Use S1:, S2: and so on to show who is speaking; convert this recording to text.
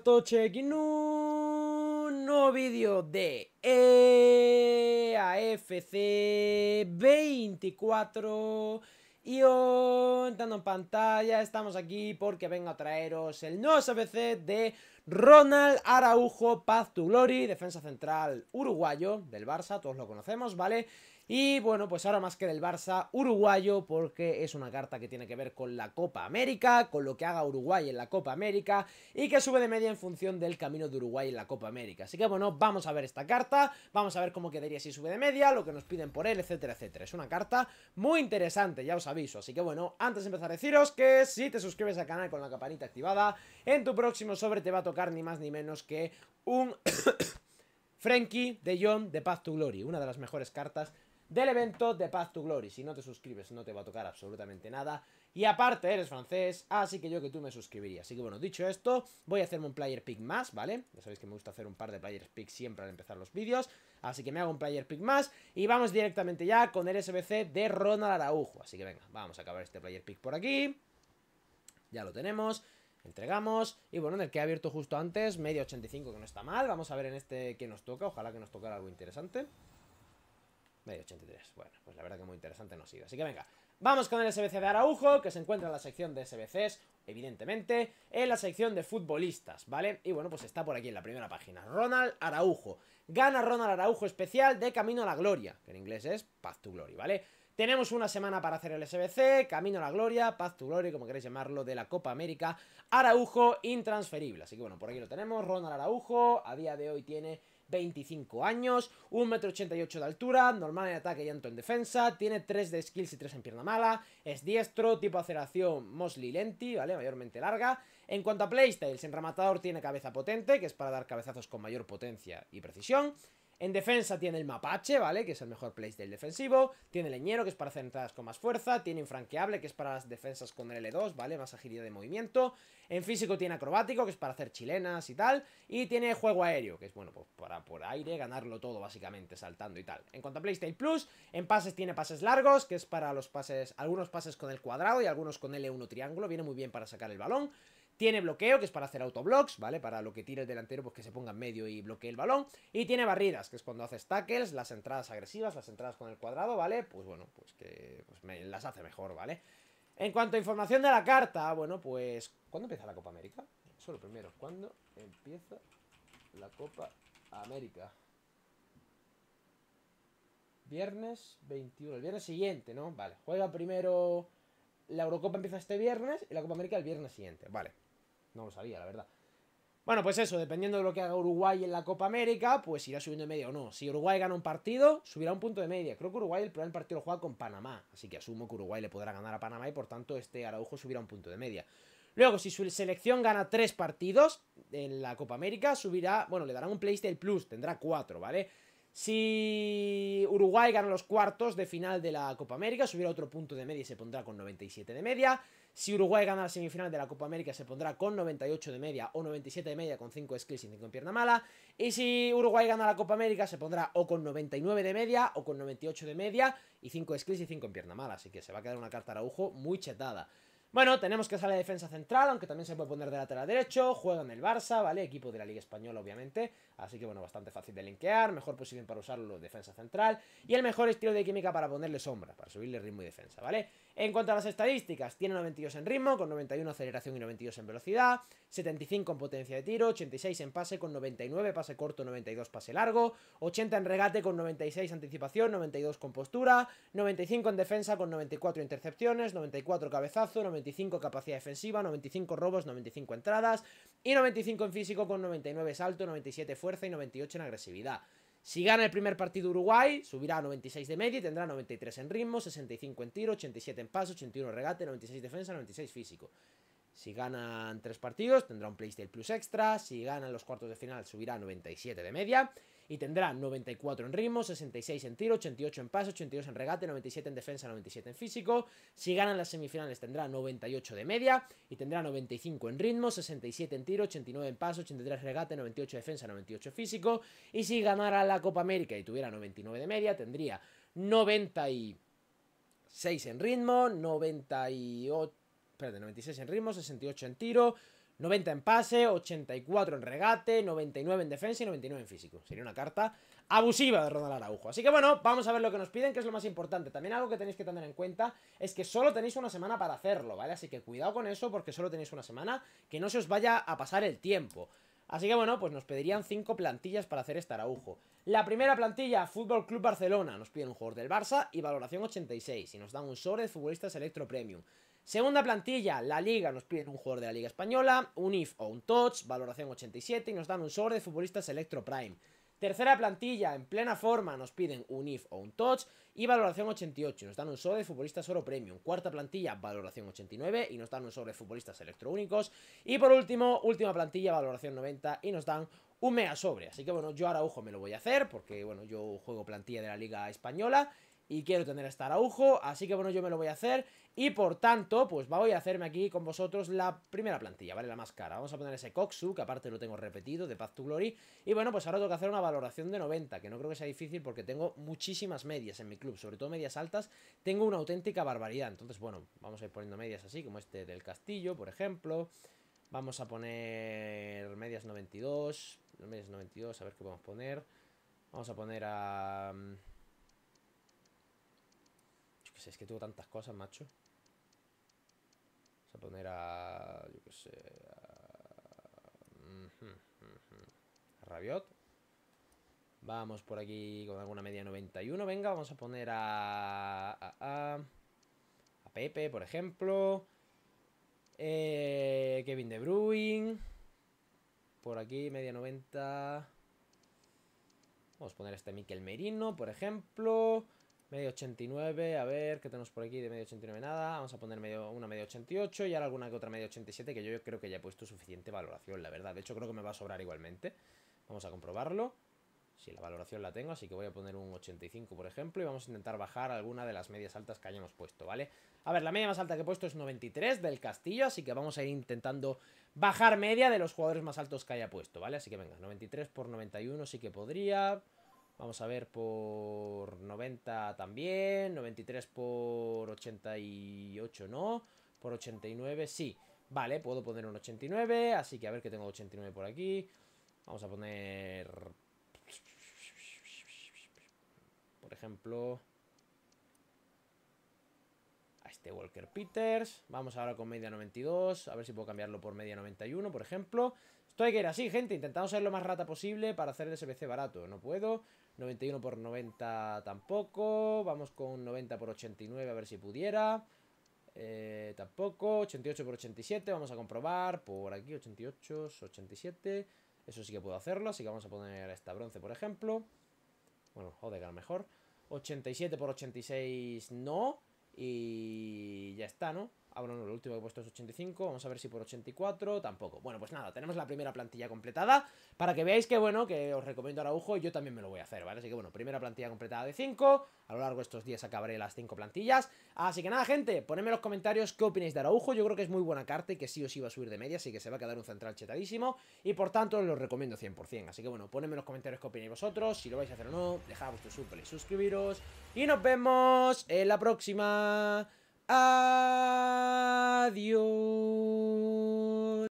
S1: cierto, chequen un nuevo vídeo de EAFC 24 y entrando en pantalla, estamos aquí porque vengo a traeros el nuevo SBC de Ronald Araujo Paz to Glory, defensa central uruguayo del Barça, todos lo conocemos, ¿vale? Y bueno, pues ahora más que del Barça, uruguayo, porque es una carta que tiene que ver con la Copa América, con lo que haga Uruguay en la Copa América y que sube de media en función del camino de Uruguay en la Copa América. Así que bueno, vamos a ver esta carta, vamos a ver cómo quedaría si sube de media, lo que nos piden por él, etcétera, etcétera. Es una carta muy interesante, ya os aviso. Así que bueno, antes de empezar a deciros que si te suscribes al canal con la campanita activada, en tu próximo sobre te va a tocar ni más ni menos que un... Frankie de John de Path to Glory, una de las mejores cartas del evento de Path to Glory. Si no te suscribes no te va a tocar absolutamente nada. Y aparte eres francés, así que yo que tú me suscribiría. Así que bueno, dicho esto, voy a hacerme un player pick más, ¿vale? Ya sabéis que me gusta hacer un par de player pick siempre al empezar los vídeos. Así que me hago un player pick más y vamos directamente ya con el SBC de Ronald Araujo. Así que venga, vamos a acabar este player pick por aquí. Ya lo tenemos. Entregamos, y bueno, en el que he abierto justo antes, medio 85, que no está mal. Vamos a ver en este que nos toca, ojalá que nos toque algo interesante. 83. Bueno, pues la verdad que muy interesante nos sigue. Así que venga, vamos con el SBC de Araujo, que se encuentra en la sección de SBCs, evidentemente, en la sección de futbolistas, ¿vale? Y bueno, pues está por aquí en la primera página. Ronald Araujo. Gana Ronald Araujo especial de Camino a la Gloria, que en inglés es Path to Glory, ¿vale? Tenemos una semana para hacer el SBC, Camino a la Gloria, Paz to Glory, como queréis llamarlo, de la Copa América, Araujo intransferible. Así que bueno, por aquí lo tenemos, Ronald Araujo, a día de hoy tiene 25 años, 1,88m de altura, normal en ataque y alto en defensa, tiene 3 de skills y 3 en pierna mala, es diestro, tipo aceleración mostly lenti, ¿vale? Mayormente larga. En cuanto a Playstyle, en rematador tiene cabeza potente, que es para dar cabezazos con mayor potencia y precisión. En defensa tiene el mapache, ¿vale? Que es el mejor del defensivo. Tiene leñero, que es para hacer entradas con más fuerza. Tiene infranqueable, que es para las defensas con el L2, ¿vale? Más agilidad de movimiento. En físico tiene acrobático, que es para hacer chilenas y tal. Y tiene juego aéreo, que es, bueno, pues para por aire ganarlo todo, básicamente, saltando y tal. En cuanto a playstyle plus, en pases tiene pases largos, que es para los pases, algunos pases con el cuadrado y algunos con L1 triángulo. Viene muy bien para sacar el balón. Tiene bloqueo, que es para hacer autoblocks, ¿vale? Para lo que tire el delantero, pues que se ponga en medio y bloquee el balón. Y tiene barridas, que es cuando hace tackles, las entradas agresivas, las entradas con el cuadrado, ¿vale? Pues bueno, pues que pues las hace mejor, ¿vale? En cuanto a información de la carta, bueno, pues... ¿Cuándo empieza la Copa América? Eso lo primero. ¿Cuándo empieza la Copa América? Viernes 21, el viernes siguiente, ¿no? Vale, juega primero... La Eurocopa empieza este viernes y la Copa América el viernes siguiente, vale. No lo sabía, la verdad. Bueno, pues eso, dependiendo de lo que haga Uruguay en la Copa América, pues irá subiendo de media o no. Si Uruguay gana un partido, subirá un punto de media. Creo que Uruguay el primer partido lo juega con Panamá, así que asumo que Uruguay le podrá ganar a Panamá y por tanto este Araujo subirá un punto de media. Luego, si su selección gana tres partidos en la Copa América, subirá, bueno, le darán un PlayStation Plus, tendrá cuatro, ¿vale? Si Uruguay gana los cuartos de final de la Copa América, subirá otro punto de media y se pondrá con 97 de media. Si Uruguay gana la semifinal de la Copa América, se pondrá con 98 de media o 97 de media con 5 skills y 5 en pierna mala. Y si Uruguay gana la Copa América, se pondrá o con 99 de media o con 98 de media y 5 skills y 5 en pierna mala. Así que se va a quedar una carta Araujo muy chetada. Bueno, tenemos que salir de defensa central, aunque también se puede poner de lateral derecho. Juega en el Barça, ¿vale? Equipo de la Liga Española, obviamente. Así que, bueno, bastante fácil de linkear. Mejor posición para usarlo defensa central. Y el mejor estilo de química para ponerle sombra, para subirle ritmo y defensa, ¿vale? En cuanto a las estadísticas, tiene 92 en ritmo, con 91 aceleración y 92 en velocidad. 75 en potencia de tiro, 86 en pase con 99 pase corto, 92 pase largo. 80 en regate con 96 anticipación, 92 con postura. 95 en defensa con 94 intercepciones, 94 cabezazo, 94 95 capacidad defensiva, 95 robos, 95 entradas y 95 en físico con 99 salto, 97 fuerza y 98 en agresividad. Si gana el primer partido Uruguay, subirá a 96 de media y tendrá 93 en ritmo, 65 en tiro, 87 en paso, 81 regate, 96 defensa, 96 físico. Si ganan tres partidos, tendrá un Playstyle Plus extra. Si ganan los cuartos de final, subirá a 97 de media y tendrá 94 en ritmo, 66 en tiro, 88 en paso, 82 en regate, 97 en defensa, 97 en físico. Si ganan las semifinales tendrá 98 de media y tendrá 95 en ritmo, 67 en tiro, 89 en paso, 83 en regate, 98 en defensa, 98 en físico. Y si ganara la Copa América y tuviera 99 de media tendría 96 en ritmo, 98... Espérate, 96 en ritmo, 68 en tiro, 90 en pase, 84 en regate, 99 en defensa y 99 en físico. Sería una carta abusiva de Ronald Araujo. Así que bueno, vamos a ver lo que nos piden, que es lo más importante. También algo que tenéis que tener en cuenta es que solo tenéis una semana para hacerlo, ¿vale? Así que cuidado con eso porque solo tenéis una semana, que no se os vaya a pasar el tiempo. Así que bueno, pues nos pedirían cinco plantillas para hacer este Araujo. La primera plantilla, Fútbol Club Barcelona, nos piden un jugador del Barça y valoración 86 y nos dan un sobre de futbolistas Electro Premium. Segunda plantilla, la Liga, nos piden un jugador de la Liga Española, un IF o un Touch, valoración 87 y nos dan un sobre de futbolistas Electro Prime. Tercera plantilla, en plena forma, nos piden un IF o un Touch y valoración 88. Y nos dan un sobre de futbolistas Oro Premium. Cuarta plantilla, valoración 89 y nos dan un sobre de futbolistas Electro Únicos. Y por último, última plantilla, valoración 90 y nos dan un mega sobre. Así que bueno, yo ahora, ojo, me lo voy a hacer porque bueno, yo juego plantilla de la Liga Española y quiero tener a este así que bueno, yo me lo voy a hacer y por tanto, pues voy a hacerme aquí con vosotros la primera plantilla, ¿vale? La más cara, vamos a poner ese coxu que aparte lo tengo repetido, de Path to Glory y bueno, pues ahora tengo que hacer una valoración de 90, que no creo que sea difícil porque tengo muchísimas medias en mi club, sobre todo medias altas, tengo una auténtica barbaridad, entonces bueno, vamos a ir poniendo medias así, como este del castillo, por ejemplo... Vamos a poner medias 92, medias 92, a ver qué podemos poner. Vamos a poner a... Mm, pues es que tuvo tantas cosas, macho. Vamos a poner a... Yo qué sé... A, Rabiot. Vamos por aquí con alguna media 91. Venga, vamos a poner a... A, Pepe, por ejemplo. Eh, Kevin De Bruyne. Por aquí, media 90. Vamos a poner a este Miquel Merino, por ejemplo. Medio 89, a ver, ¿qué tenemos por aquí de medio 89? Nada, vamos a poner medio, una media 88 y ahora alguna que otra media 87 que yo creo que ya he puesto suficiente valoración, la verdad. De hecho creo que me va a sobrar igualmente. Vamos a comprobarlo. Si la valoración la tengo, así que voy a poner un 85 por ejemplo y vamos a intentar bajar alguna de las medias altas que hayamos puesto, ¿vale? A ver, la media más alta que he puesto es 93 del castillo, así que vamos a ir intentando bajar media de los jugadores más altos que haya puesto, ¿vale? Así que venga, 93 por 91 sí que podría... Vamos a ver por 90 también, 93 por 88 no, por 89 sí. Vale, puedo poner un 89, así que a ver que tengo 89 por aquí. Vamos a poner... Por ejemplo... A este Walker Peters. Vamos ahora con media 92, a ver si puedo cambiarlo por media 91, por ejemplo. Esto hay que ir así, gente, Intentamos ser lo más rata posible para hacer el SBC barato. No puedo. 91 por 90 tampoco. Vamos con 90 por 89 a ver si pudiera. Eh, tampoco. 88 por 87. Vamos a comprobar. Por aquí 88, 87. Eso sí que puedo hacerlo. Así que vamos a poner esta bronce, por ejemplo. Bueno, lo mejor. 87 por 86 no. Y ya está, ¿no? Ah, lo último que he puesto es 85. Vamos a ver si por 84 tampoco. Bueno, pues nada, tenemos la primera plantilla completada. Para que veáis que, bueno, que os recomiendo Araujo y yo también me lo voy a hacer, ¿vale? Así que, bueno, primera plantilla completada de 5. A lo largo de estos días acabaré las 5 plantillas. Así que nada, gente, ponedme en los comentarios qué opináis de Araujo. Yo creo que es muy buena carta y que sí o sí va a subir de media, así que se va a quedar un central chetadísimo. Y por tanto, os lo recomiendo 100%. Así que, bueno, ponedme en los comentarios qué opináis vosotros, si lo vais a hacer o no. Dejad vuestro súper y suscribiros. Y nos vemos en la próxima. Adiós.